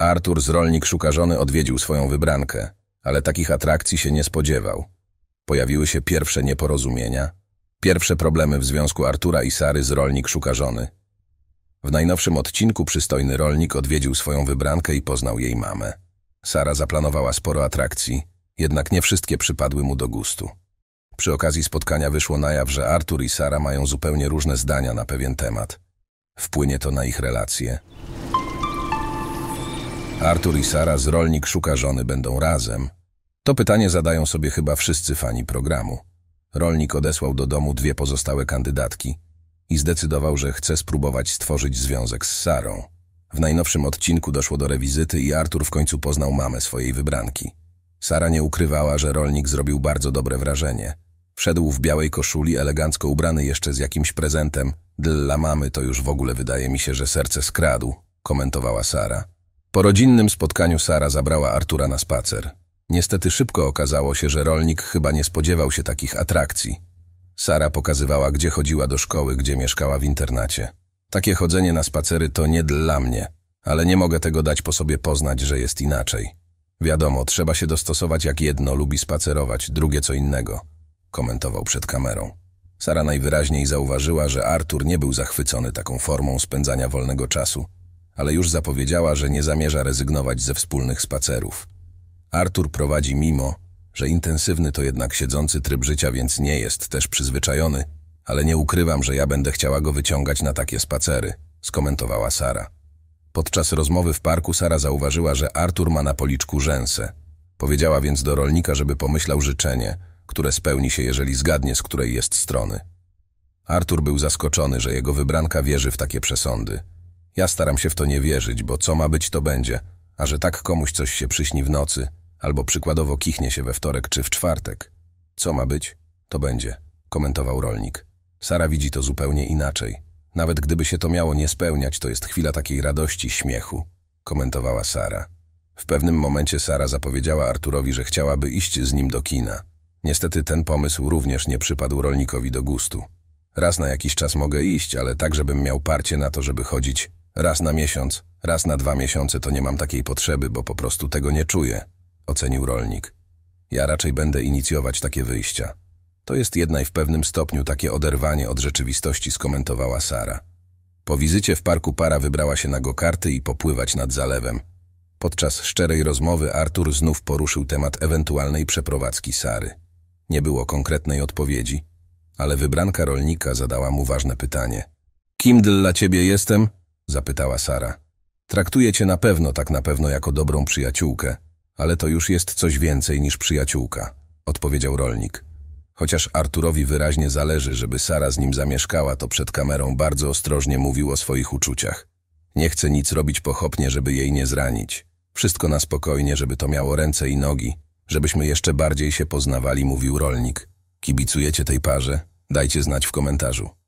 Artur z rolnik szuka żony odwiedził swoją wybrankę, ale takich atrakcji się nie spodziewał. Pojawiły się pierwsze nieporozumienia, pierwsze problemy w związku Artura i Sary z rolnik szuka żony. W najnowszym odcinku przystojny rolnik odwiedził swoją wybrankę i poznał jej mamę. Sara zaplanowała sporo atrakcji, jednak nie wszystkie przypadły mu do gustu. Przy okazji spotkania wyszło na jaw, że Artur i Sara mają zupełnie różne zdania na pewien temat. Wpłynie to na ich relacje. Artur i Sara z Rolnik Szuka Żony będą razem? To pytanie zadają sobie chyba wszyscy fani programu. Rolnik odesłał do domu dwie pozostałe kandydatki i zdecydował, że chce spróbować stworzyć związek z Sarą. W najnowszym odcinku doszło do rewizyty i Artur w końcu poznał mamę swojej wybranki. Sara nie ukrywała, że rolnik zrobił bardzo dobre wrażenie. Wszedł w białej koszuli, elegancko ubrany jeszcze z jakimś prezentem. Dla mamy to już w ogóle wydaje mi się, że serce skradł, komentowała Sara. Po rodzinnym spotkaniu Sara zabrała Artura na spacer. Niestety szybko okazało się, że rolnik chyba nie spodziewał się takich atrakcji. Sara pokazywała, gdzie chodziła do szkoły, gdzie mieszkała w internacie. Takie chodzenie na spacery to nie dla mnie, ale nie mogę tego dać po sobie poznać, że jest inaczej. Wiadomo, trzeba się dostosować jak jedno lubi spacerować, drugie co innego, komentował przed kamerą. Sara najwyraźniej zauważyła, że Artur nie był zachwycony taką formą spędzania wolnego czasu – ale już zapowiedziała, że nie zamierza rezygnować ze wspólnych spacerów. Artur prowadzi mimo, że intensywny to jednak siedzący tryb życia, więc nie jest też przyzwyczajony, ale nie ukrywam, że ja będę chciała go wyciągać na takie spacery, skomentowała Sara. Podczas rozmowy w parku Sara zauważyła, że Artur ma na policzku rzęsę. Powiedziała więc do rolnika, żeby pomyślał życzenie, które spełni się, jeżeli zgadnie, z której jest strony. Artur był zaskoczony, że jego wybranka wierzy w takie przesądy. Ja staram się w to nie wierzyć, bo co ma być, to będzie. A że tak komuś coś się przyśni w nocy, albo przykładowo kichnie się we wtorek czy w czwartek. Co ma być, to będzie, komentował rolnik. Sara widzi to zupełnie inaczej. Nawet gdyby się to miało nie spełniać, to jest chwila takiej radości, śmiechu, komentowała Sara. W pewnym momencie Sara zapowiedziała Arturowi, że chciałaby iść z nim do kina. Niestety ten pomysł również nie przypadł rolnikowi do gustu. Raz na jakiś czas mogę iść, ale tak, żebym miał parcie na to, żeby chodzić Raz na miesiąc, raz na dwa miesiące to nie mam takiej potrzeby, bo po prostu tego nie czuję, ocenił rolnik. Ja raczej będę inicjować takie wyjścia. To jest jednak w pewnym stopniu takie oderwanie od rzeczywistości, skomentowała Sara. Po wizycie w parku para wybrała się na gokarty i popływać nad zalewem. Podczas szczerej rozmowy Artur znów poruszył temat ewentualnej przeprowadzki Sary. Nie było konkretnej odpowiedzi, ale wybranka rolnika zadała mu ważne pytanie. Kim dla ciebie jestem? zapytała Sara. Traktuję cię na pewno tak na pewno jako dobrą przyjaciółkę, ale to już jest coś więcej niż przyjaciółka, odpowiedział rolnik. Chociaż Arturowi wyraźnie zależy, żeby Sara z nim zamieszkała, to przed kamerą bardzo ostrożnie mówił o swoich uczuciach. Nie chce nic robić pochopnie, żeby jej nie zranić. Wszystko na spokojnie, żeby to miało ręce i nogi, żebyśmy jeszcze bardziej się poznawali, mówił rolnik. Kibicujecie tej parze? Dajcie znać w komentarzu.